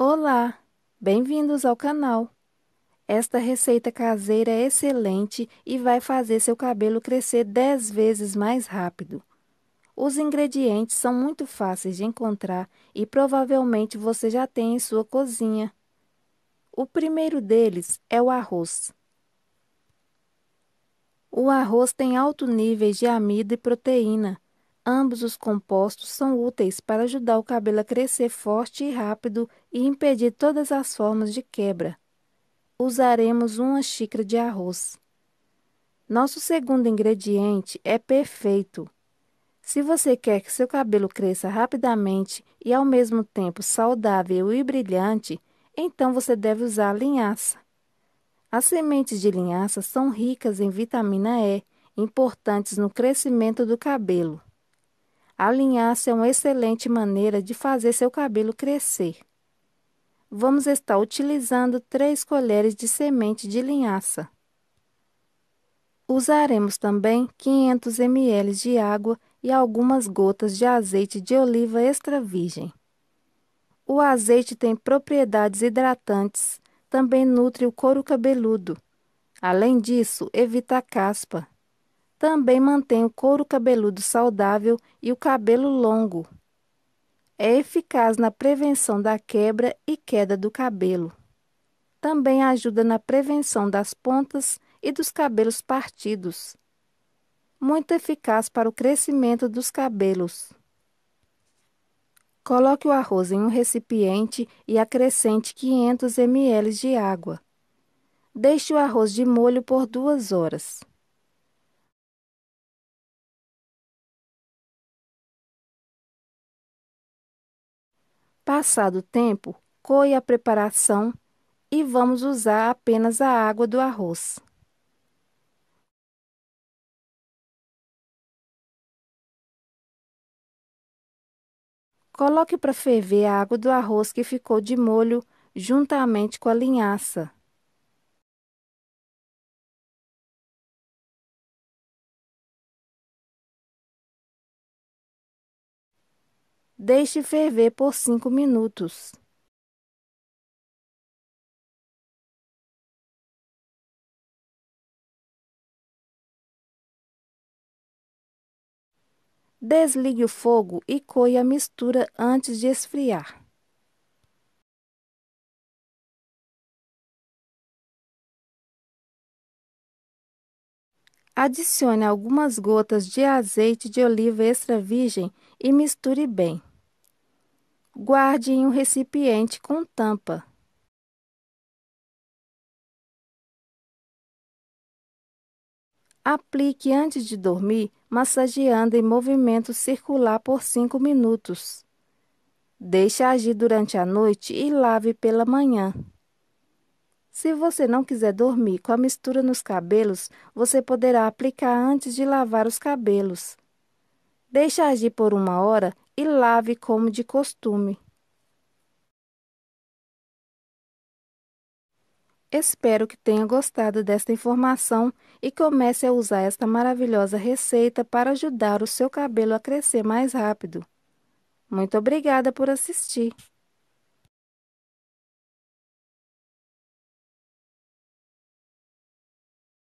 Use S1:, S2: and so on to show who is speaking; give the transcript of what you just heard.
S1: Olá, bem-vindos ao canal. Esta receita caseira é excelente e vai fazer seu cabelo crescer 10 vezes mais rápido. Os ingredientes são muito fáceis de encontrar e provavelmente você já tem em sua cozinha. O primeiro deles é o arroz. O arroz tem alto níveis de amido e proteína, Ambos os compostos são úteis para ajudar o cabelo a crescer forte e rápido e impedir todas as formas de quebra. Usaremos uma xícara de arroz. Nosso segundo ingrediente é perfeito. Se você quer que seu cabelo cresça rapidamente e ao mesmo tempo saudável e brilhante, então você deve usar linhaça. As sementes de linhaça são ricas em vitamina E, importantes no crescimento do cabelo. A linhaça é uma excelente maneira de fazer seu cabelo crescer. Vamos estar utilizando 3 colheres de semente de linhaça. Usaremos também 500 ml de água e algumas gotas de azeite de oliva extra virgem. O azeite tem propriedades hidratantes, também nutre o couro cabeludo. Além disso, evita a caspa também mantém o couro cabeludo saudável e o cabelo longo. É eficaz na prevenção da quebra e queda do cabelo. Também ajuda na prevenção das pontas e dos cabelos partidos. Muito eficaz para o crescimento dos cabelos. Coloque o arroz em um recipiente e acrescente 500 ml de água. Deixe o arroz de molho por duas horas.
S2: Passado o tempo, coe a preparação e vamos usar apenas a água do arroz. Coloque para ferver a água do arroz que ficou de molho juntamente com a linhaça.
S3: Deixe ferver por cinco minutos. Desligue o fogo e coe a mistura antes de esfriar.
S1: Adicione algumas gotas de azeite de oliva extra virgem e misture bem. Guarde em um
S2: recipiente com tampa.
S1: Aplique antes de dormir, massageando em movimento circular por 5 minutos. Deixe agir durante a noite e lave pela manhã. Se você não quiser dormir com a mistura nos cabelos, você poderá aplicar antes de lavar os cabelos. Deixe agir por uma hora e lave como de costume. Espero que tenha gostado desta informação e comece a usar esta maravilhosa receita para ajudar o seu cabelo a crescer mais rápido. Muito obrigada por assistir!